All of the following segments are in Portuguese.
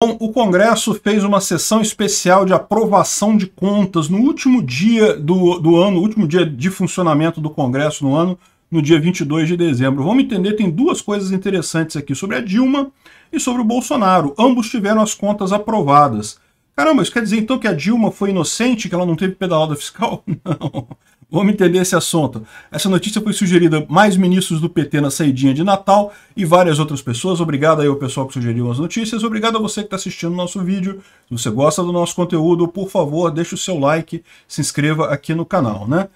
Bom, então, o Congresso fez uma sessão especial de aprovação de contas no último dia do, do ano, último dia de funcionamento do Congresso no ano, no dia 22 de dezembro. Vamos entender, tem duas coisas interessantes aqui sobre a Dilma e sobre o Bolsonaro. Ambos tiveram as contas aprovadas. Caramba, isso quer dizer então que a Dilma foi inocente, que ela não teve pedalada fiscal? Não. Vamos entender esse assunto. Essa notícia foi sugerida mais ministros do PT na saidinha de Natal e várias outras pessoas. Obrigado aí ao pessoal que sugeriu as notícias. Obrigado a você que está assistindo o nosso vídeo. Se você gosta do nosso conteúdo, por favor, deixe o seu like, se inscreva aqui no canal, né?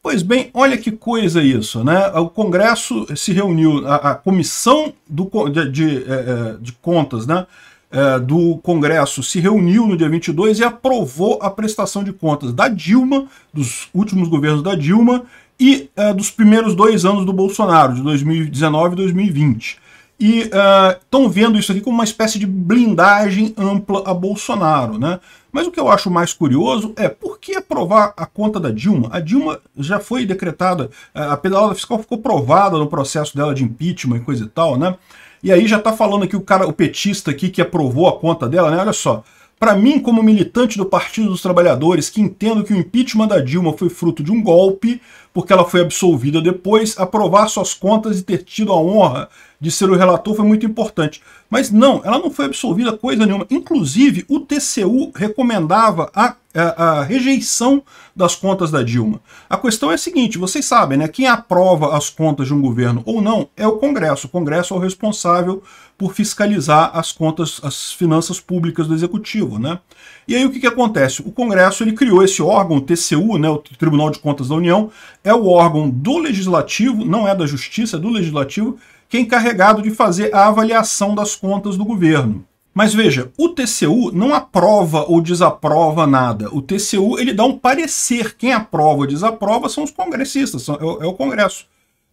Pois bem, olha que coisa isso, né? O Congresso se reuniu, a, a Comissão do, de, de, é, é, de Contas, né? É, do Congresso se reuniu no dia 22 e aprovou a prestação de contas da Dilma, dos últimos governos da Dilma e é, dos primeiros dois anos do Bolsonaro, de 2019 e 2020. E estão é, vendo isso aqui como uma espécie de blindagem ampla a Bolsonaro, né? Mas o que eu acho mais curioso é por que aprovar a conta da Dilma? A Dilma já foi decretada, a pedalada fiscal ficou provada no processo dela de impeachment e coisa e tal, né? E aí já está falando aqui o cara, o petista aqui que aprovou a conta dela, né? Olha só. Para mim, como militante do Partido dos Trabalhadores, que entendo que o impeachment da Dilma foi fruto de um golpe, porque ela foi absolvida depois, aprovar suas contas e ter tido a honra de ser o relator foi muito importante. Mas não, ela não foi absolvida coisa nenhuma. Inclusive, o TCU recomendava a, a, a, rejeição das contas da Dilma. A questão é a seguinte, vocês sabem, né? Quem aprova as contas de um governo ou não é o Congresso. O Congresso é o responsável por fiscalizar as contas, as finanças públicas do Executivo, né? E aí o que, que acontece? O Congresso ele criou esse órgão, o TCU, né, o Tribunal de Contas da União, é o órgão do Legislativo, não é da Justiça, é do Legislativo, que é encarregado de fazer a avaliação das contas do governo. Mas veja, o TCU não aprova ou desaprova nada. O TCU ele dá um parecer. Quem aprova ou desaprova são os congressistas, são, é, é, o Congresso.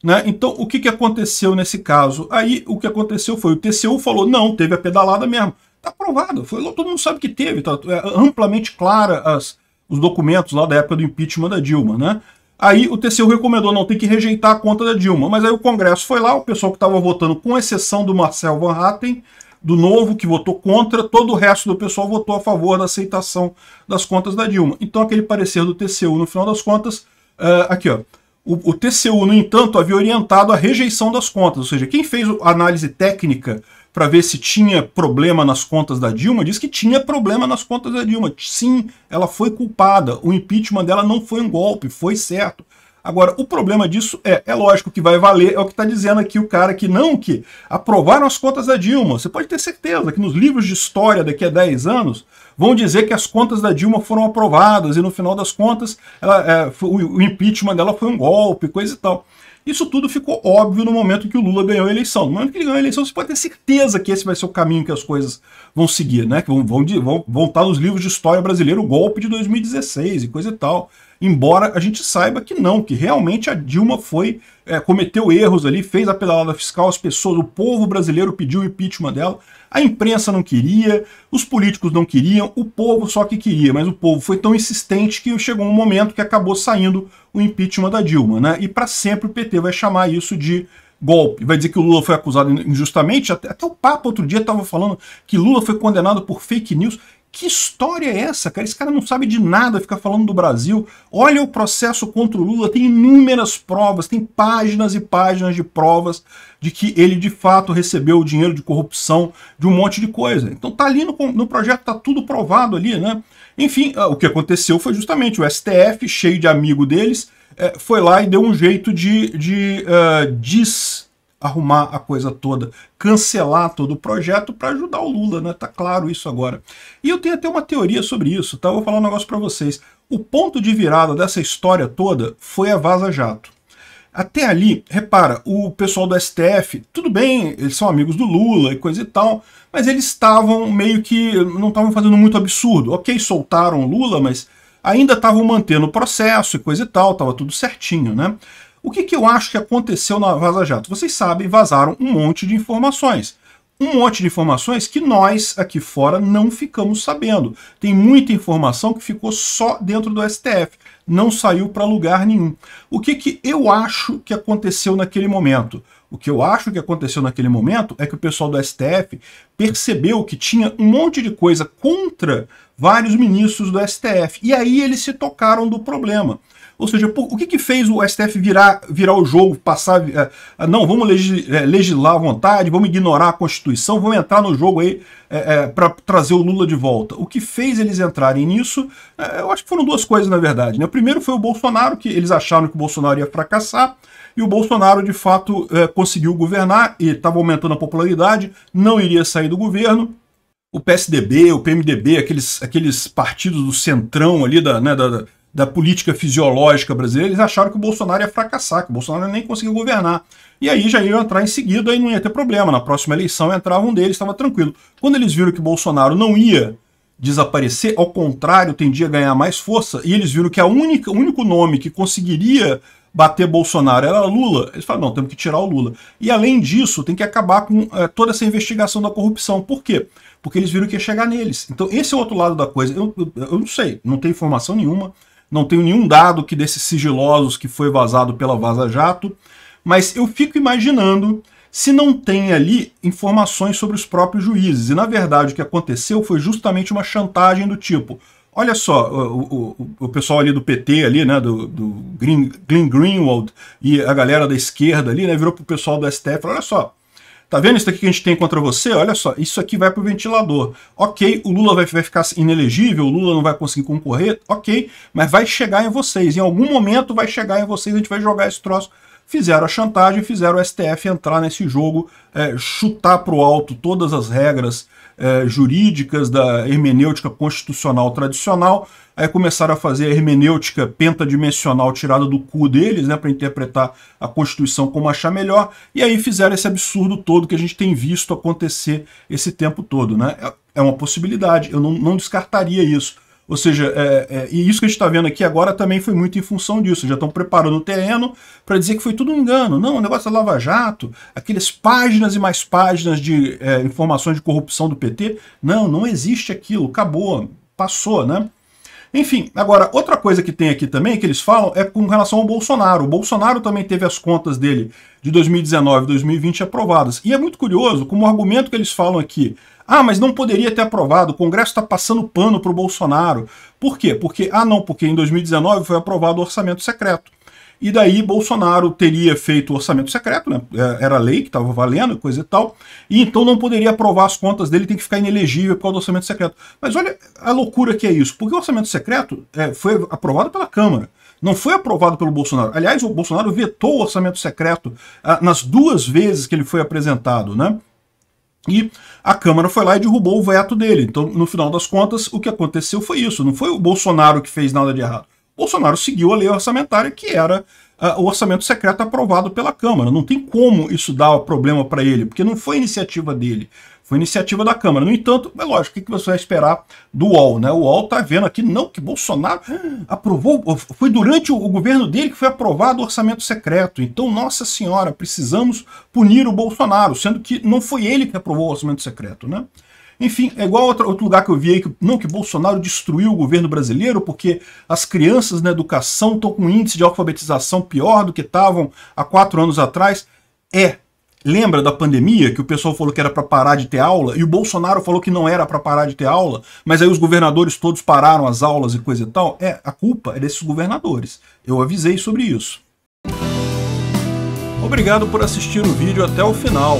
Né? Então, o que, que aconteceu nesse caso? Aí, o que aconteceu foi, o TCU falou, não, teve a pedalada mesmo. Está aprovado, foi, todo mundo sabe que teve, tá é amplamente clara as, os documentos lá da época do impeachment da Dilma. Né? Aí o TCU recomendou, não, ter que rejeitar a conta da Dilma. Mas aí o Congresso foi lá, o pessoal que estava votando, com exceção do Marcel Van Hatten, do Novo, que votou contra, todo o resto do pessoal votou a favor da aceitação das contas da Dilma. Então aquele parecer do TCU, no final das contas, uh, aqui ó, o, o, TCU, no entanto, havia orientado a rejeição das contas, ou seja, quem fez a análise técnica para ver se tinha problema nas contas da Dilma, diz que tinha problema nas contas da Dilma. Sim, ela foi culpada. O impeachment dela não foi um golpe, foi certo. Agora, o problema disso é, é lógico que vai valer, é o que está dizendo aqui o cara que não, que aprovaram as contas da Dilma. Você pode ter certeza que nos livros de história daqui a 10 anos vão dizer que as contas da Dilma foram aprovadas e no final das contas ela, é, o, impeachment dela foi um golpe, coisa e tal. Isso tudo ficou óbvio no momento que o Lula ganhou a eleição. No momento que ele ganhou a eleição, você pode ter certeza que esse vai ser o caminho que as coisas vão seguir, né? Que vão, vão, vão, vão estar nos livros de história brasileira o golpe de 2016 e coisa e tal embora a gente saiba que não, que realmente a Dilma foi é, cometeu erros ali, fez a pedalada fiscal, as pessoas, o povo brasileiro pediu o impeachment dela, a imprensa não queria, os políticos não queriam, o povo só que queria, mas o povo foi tão insistente que chegou um momento que acabou saindo o impeachment da Dilma, né? E para sempre o PT vai chamar isso de golpe. Vai dizer que o Lula foi acusado injustamente, até, até o Papa outro dia estava falando que Lula foi condenado por fake news que história é essa, cara? Esse cara não sabe de nada, fica falando do Brasil. Olha o processo contra o Lula, tem inúmeras provas, tem páginas e páginas de provas de que ele de fato recebeu dinheiro de corrupção, de um monte de coisa. Então tá ali no, no projeto, tá tudo provado ali, né? Enfim, ah, o que aconteceu foi justamente o STF, cheio de amigo deles, eh, foi lá e deu um jeito de, de uh, des arrumar a coisa toda, cancelar todo o projeto para ajudar o Lula, né? Tá claro isso agora. E eu tenho até uma teoria sobre isso, tá? Eu vou falar um negócio para vocês. O ponto de virada dessa história toda foi a Vaza Jato. Até ali, repara, o pessoal do STF, tudo bem, eles são amigos do Lula e coisa e tal, mas eles estavam meio que não estavam fazendo muito absurdo. OK, soltaram o Lula, mas ainda estavam mantendo o processo e coisa e tal, estava tudo certinho, né? O que, que eu acho que aconteceu na Vaza Jato? Vocês sabem, vazaram um monte de informações um monte de informações que nós aqui fora não ficamos sabendo. Tem muita informação que ficou só dentro do STF, não saiu para lugar nenhum. O que, que eu acho que aconteceu naquele momento? O que eu acho que aconteceu naquele momento é que o pessoal do STF percebeu que tinha um monte de coisa contra vários ministros do STF. E aí eles se tocaram do problema. Ou seja, por, o que, que fez o STF virar, virar o jogo, passar. É, é, não, vamos legis, é, legislar à vontade, vamos ignorar a Constituição, vamos entrar no jogo aí é, é para trazer o Lula de volta. O que fez eles entrarem nisso, é, eu acho que foram duas coisas, na verdade. Né? O primeiro foi o Bolsonaro, que eles acharam que o Bolsonaro ia fracassar, e o Bolsonaro, de fato, conseguiu governar e estava aumentando a popularidade, não iria sair do governo o PSDB, o PMDB, aqueles, aqueles partidos do centrão ali da, né, da, da política fisiológica brasileira, eles acharam que o Bolsonaro ia fracassar, que o Bolsonaro nem conseguia governar. E aí já ia entrar em seguida, e não ia ter problema. Na próxima eleição entrava um deles, estava tranquilo. Quando eles viram que Bolsonaro não ia desaparecer, ao contrário, tendia a ganhar mais força, e eles viram que a única, o único nome que conseguiria bater Bolsonaro era Lula, eles falaram, não, temos que tirar o Lula. E além disso, tem que acabar com é, toda essa investigação da corrupção. Por quê? Porque eles viram que ia chegar neles. Então esse é o outro lado da coisa. Eu, eu, eu não sei, não tenho informação nenhuma, não tenho nenhum dado que desses sigilosos que foi vazado pela Vaza Jato, mas eu fico imaginando se não tem ali informações sobre os próprios juízes. E na verdade o que aconteceu foi justamente uma chantagem do tipo: olha só, o, o, o pessoal ali do PT, ali, né, do, do Green, Glenn Greenwald e a galera da esquerda ali, né, virou pro pessoal do STF: olha só, Tá vendo isso aqui que a gente tem contra você? Olha só, isso aqui vai para o ventilador. Ok, o Lula vai, vai, ficar inelegível, o Lula não vai conseguir concorrer, ok, mas vai chegar em vocês. Em algum momento vai chegar em vocês, a gente vai jogar esse troço fizeram a chantagem, fizeram o STF entrar nesse jogo, é, chutar para o alto todas as regras é, jurídicas da hermenêutica constitucional tradicional, aí começaram a fazer a hermenêutica pentadimensional tirada do cu deles, né, para interpretar a Constituição como achar melhor, e aí fizeram esse absurdo todo que a gente tem visto acontecer esse tempo todo. Né? É, é uma possibilidade, eu não, não descartaria isso ou seja, é, é, e isso que a gente está vendo aqui agora também foi muito em função disso. Já estão preparando o terreno para dizer que foi tudo um engano. Não, o negócio da é Lava Jato, aquelas páginas e mais páginas de é, informações de corrupção do PT. Não, não existe aquilo, acabou, passou, né? Enfim, agora, outra coisa que tem aqui também, que eles falam, é com relação ao Bolsonaro. O Bolsonaro também teve as contas dele de 2019 e 2020 aprovadas. E é muito curioso como o argumento que eles falam aqui ah, mas não poderia ter aprovado, o Congresso está passando pano para o Bolsonaro. Por quê? Porque, ah não, porque em 2019 foi aprovado o orçamento secreto. E daí Bolsonaro teria feito o orçamento secreto, né? É, era lei que estava valendo, coisa e tal, e então não poderia aprovar as contas dele, tem que ficar inelegível por causa do orçamento secreto. Mas olha a loucura que é isso, porque o orçamento secreto é, foi aprovado pela Câmara, não foi aprovado pelo Bolsonaro. Aliás, o Bolsonaro vetou o orçamento secreto ah, nas duas vezes que ele foi apresentado, né? E a Câmara foi lá e derrubou o veto dele. Então, no final das contas, o que aconteceu foi isso. Não foi o Bolsonaro que fez nada de errado. Bolsonaro seguiu a lei orçamentária que era uh, o orçamento secreto aprovado pela Câmara. Não tem como isso dar problema para ele, porque não foi iniciativa dele. Foi iniciativa da Câmara. No entanto, é lógico, o que você vai esperar do UOL? Né? O UOL está vendo aqui, não, que Bolsonaro aprovou, foi durante o governo dele que foi aprovado o orçamento secreto. Então, nossa senhora, precisamos punir o Bolsonaro, sendo que não foi ele que aprovou o orçamento secreto. Né? Enfim, é igual outro, outro lugar que eu vi aí, que, não que Bolsonaro destruiu o governo brasileiro porque as crianças na educação estão com um índice de alfabetização pior do que estavam há quatro anos atrás. É, Lembra da pandemia que o pessoal falou que era para parar de ter aula e o Bolsonaro falou que não era para parar de ter aula, mas aí os governadores todos pararam as aulas e coisa e tal? É, a culpa é desses governadores. Eu avisei sobre isso. Obrigado por assistir o vídeo até o final.